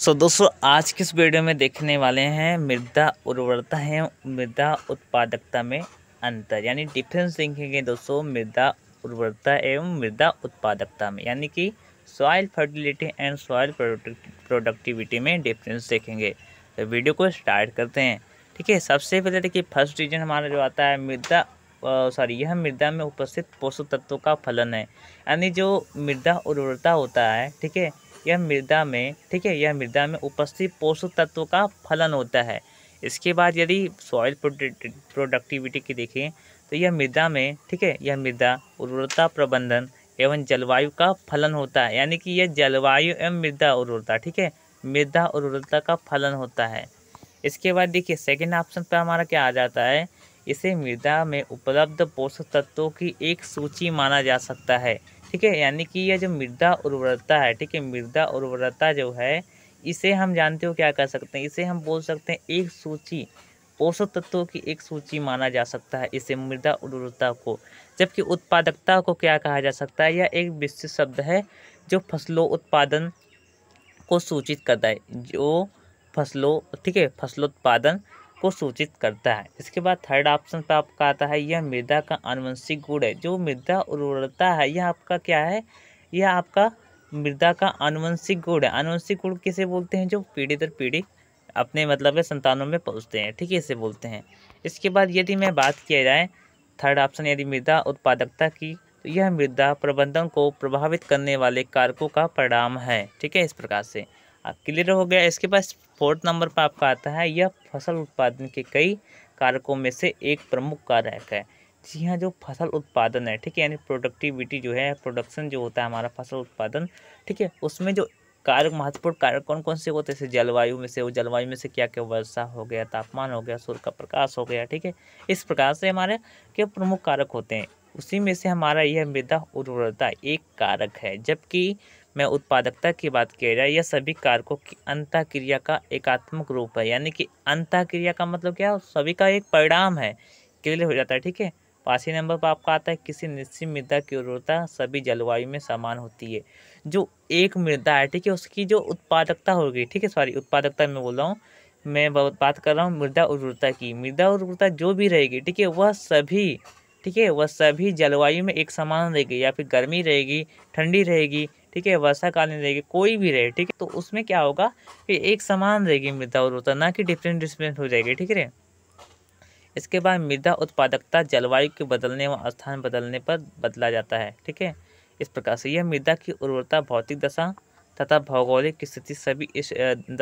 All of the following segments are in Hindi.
सो so, दोस्तों आज के इस वीडियो में देखने वाले हैं मृदा उर्वरता है मृदा उत्पादकता में अंतर यानी डिफरेंस देखेंगे दोस्तों मृदा उर्वरता एवं मृदा उत्पादकता में यानी कि soil fertility and soil productivity में डिफरेंस देखेंगे तो वीडियो को स्टार्ट करते हैं ठीक है सबसे पहले देखिए फर्स्ट रीजन हमारा जो आता है मृदा सॉरी यह मृदा में उपस्थित पोषक तत्वों का फलन है यानी जो मृदा उर्वरता होता है ठीक है यह मृदा में ठीक है यह मृदा में उपस्थित पोषक तत्व का फलन होता है इसके बाद यदि सॉइल प्रोडक्टिविटी की देखें तो यह मृदा में ठीक है यह मृदा उर्वरता प्रबंधन एवं जलवायु का फलन होता है यानी कि यह जलवायु एवं मृदा उर्वरता ठीक है मृदा उर्वरता का फलन होता है इसके बाद देखिए सेकेंड ऑप्शन पर हमारा क्या आ जाता है इसे मृदा में उपलब्ध पोषक तत्वों की एक सूची माना जा सकता है ठीक है यानी कि यह जो मृदा उर्वरता है ठीक है मृदा उर्वरता जो है इसे हम जानते हो क्या कर सकते हैं इसे हम बोल सकते हैं एक सूची पोषक तत्वों की एक सूची माना जा सकता है इसे मृदा उर्वरता को जबकि उत्पादकता को क्या कहा जा सकता है यह एक विशिष्ट शब्द है जो फसलों उत्पादन को सूचित करता है जो फसलों ठीक है फसलोत्पादन को सूचित करता है इसके बाद थर्ड ऑप्शन पर आपका आता है यह मृदा का आनुवंशिक गुण है जो मृदा उर्वरता है यह आपका क्या है यह आपका मृदा का आनुवंशिक गुण है आनुवंशिक गुण किसे बोलते हैं जो पीढ़ी दर पीढ़ी अपने मतलब संतानों में पहुँचते हैं ठीक है इसे बोलते हैं इसके बाद यदि मैं बात किया जाए थर्ड ऑप्शन यदि मृदा उत्पादकता की तो यह मृदा प्रबंधन को प्रभावित करने वाले कारकों का परिणाम है ठीक है इस प्रकार से क्लियर हाँ, हो गया इसके पास फोर्थ नंबर पर आपका आता है यह फसल उत्पादन के कई कारकों में से एक प्रमुख कारक है जी हाँ जो फसल उत्पादन है ठीक है यानी प्रोडक्टिविटी जो है प्रोडक्शन जो होता है हमारा फसल उत्पादन ठीक है उसमें जो कारक महत्वपूर्ण कारक कौन कौन से होते हैं जैसे जलवायु में से वो जलवायु में से क्या क्या वर्षा हो गया तापमान हो गया सूर्य का प्रकाश हो गया ठीक है इस प्रकार से हमारे क्या प्रमुख कारक होते हैं उसी में से हमारा यह मृदा उर्वरता एक कारक है जबकि में उत्पादकता की बात किया जाए यह सभी कारकों की अंतःक्रिया का एकात्मक रूप है यानी कि अंतःक्रिया का मतलब क्या है सभी का एक परिणाम है क्लियर हो जाता है ठीक है पाँचवें नंबर पर आपका आता है किसी निश्चित मृदा की उर्वरता सभी जलवायु में समान होती है जो एक मृदा है ठीक है उसकी जो उत्पादकता होगी ठीक है सॉरी उत्पादकता मैं बोल रहा हूँ मैं बात कर रहा हूँ मृदा उर्वरता की मृदा उर्वरता जो भी रहेगी ठीक है वह सभी ठीक है वह सभी जलवायु में एक समान रहेगी या फिर गर्मी रहेगी ठंडी रहेगी ठीक है वर्षाकालीन रहेगी कोई भी रहे ठीक है तो उसमें क्या होगा कि एक समान रहेगी मृदा उर्वरता ना कि डिफरेंट डिफरेंट हो जाएगी ठीक है इसके बाद मृदा उत्पादकता जलवायु के बदलने व स्थान बदलने पर बदला जाता है ठीक है इस प्रकार से यह मृदा की उर्वरता भौतिक दशा तथा भौगोलिक स्थिति सभी इस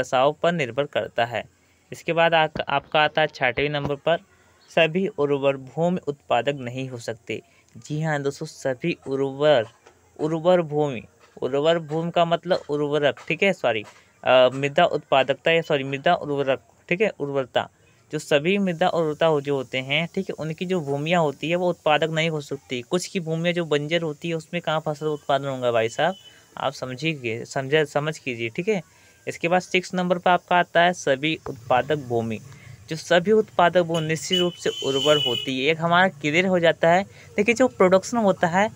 दशाओं पर निर्भर करता है इसके बाद आ, आपका आता है छठवें नंबर पर सभी उर्वर भूमि उत्पादक नहीं हो सकते जी हाँ दोस्तों सभी उर्वर उर्वर भूमि उर्वर भूमि का मतलब उर्वरक ठीक है सॉरी मृदा उत्पादकता या सॉरी मृदा उर्वरक ठीक है उर्वरता जो सभी मृदा उर्वरता हो जो होते हैं ठीक है उनकी जो भूमियाँ होती है वो उत्पादक नहीं हो सकती कुछ की भूमियाँ जो बंजर होती है उसमें कहाँ फसल उत्पादन होगा भाई साहब आप समझिए समझ समझ कीजिए ठीक है इसके बाद सिक्स नंबर पर आपका आता है सभी उत्पादक भूमि जो सभी उत्पादक भूमि निश्चित रूप से उर्वर होती है एक हमारा क्लियर हो जाता है देखिए जो प्रोडक्शन होता है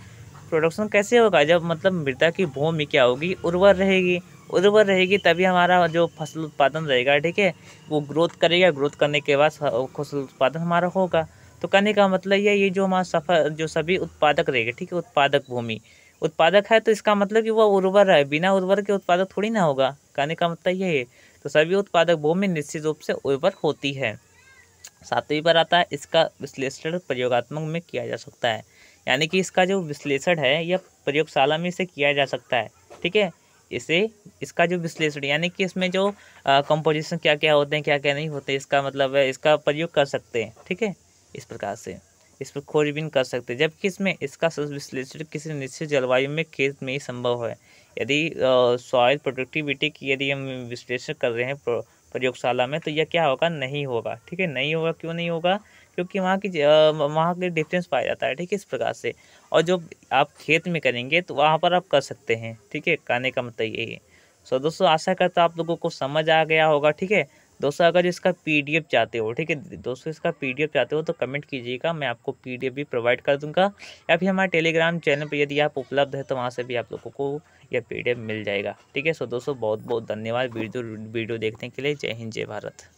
प्रोडक्शन कैसे होगा जब मतलब मृदा की भूमि क्या होगी उर्वर रहेगी उर्वर रहेगी तभी हमारा जो फसल उत्पादन रहेगा ठीक है वो ग्रोथ करेगा ग्रोथ करने के बाद फसल उत्पादन हमारा होगा तो कहने का मतलब ये ये जो हमारा सफल जो सभी उत्पादक रहेगा ठीक है उत्पादक भूमि उत्पादक है तो इसका मतलब कि वह उर्वर है बिना उर्वर के उत्पादक थोड़ी ना होगा कहने का मतलब ये है तो सभी उत्पादक भूमि निश्चित रूप से उर्वर होती है सातवीं पर आता है इसका विश्लेषण प्रयोगात्मक में किया जा सकता है यानी कि इसका जो विश्लेषण है यह प्रयोगशाला में इसे किया जा सकता है ठीक है इसे इसका जो विश्लेषण यानी कि इसमें जो कंपोजिशन क्या क्या होते हैं क्या क्या नहीं होते इसका मतलब है इसका प्रयोग कर सकते हैं ठीक है इस प्रकार से इस पर खोजबीन कर सकते हैं जबकि इसमें इसका विश्लेषण किसी निश्चित जलवायु में खेत में ही संभव है यदि सॉयल प्रोडक्टिविटी की यदि हम विश्लेषण कर रहे हैं प्रयोगशाला में तो यह क्या होगा नहीं होगा ठीक है नहीं होगा क्यों नहीं होगा क्योंकि वहाँ की वहाँ के डिफरेंस पाया जाता है ठीक है इस प्रकार से और जो आप खेत में करेंगे तो वहाँ पर आप कर सकते हैं ठीक है कहने का मतलब यही है सो दोस्तों आशा करता आप लोगों को समझ आ गया होगा ठीक है दोस्तों अगर इसका पीडीएफ चाहते हो ठीक है दोस्तों इसका पीडीएफ चाहते हो तो कमेंट कीजिएगा मैं आपको पीडीएफ भी प्रोवाइड कर दूंगा या फिर हमारे टेलीग्राम चैनल पर यदि आप उपलब्ध है तो वहाँ से भी आप लोगों को यह पीडीएफ मिल जाएगा ठीक है सो दोस्तों बहुत बहुत धन्यवाद वीडियो वीडियो देखने के लिए जय हिंद जय भारत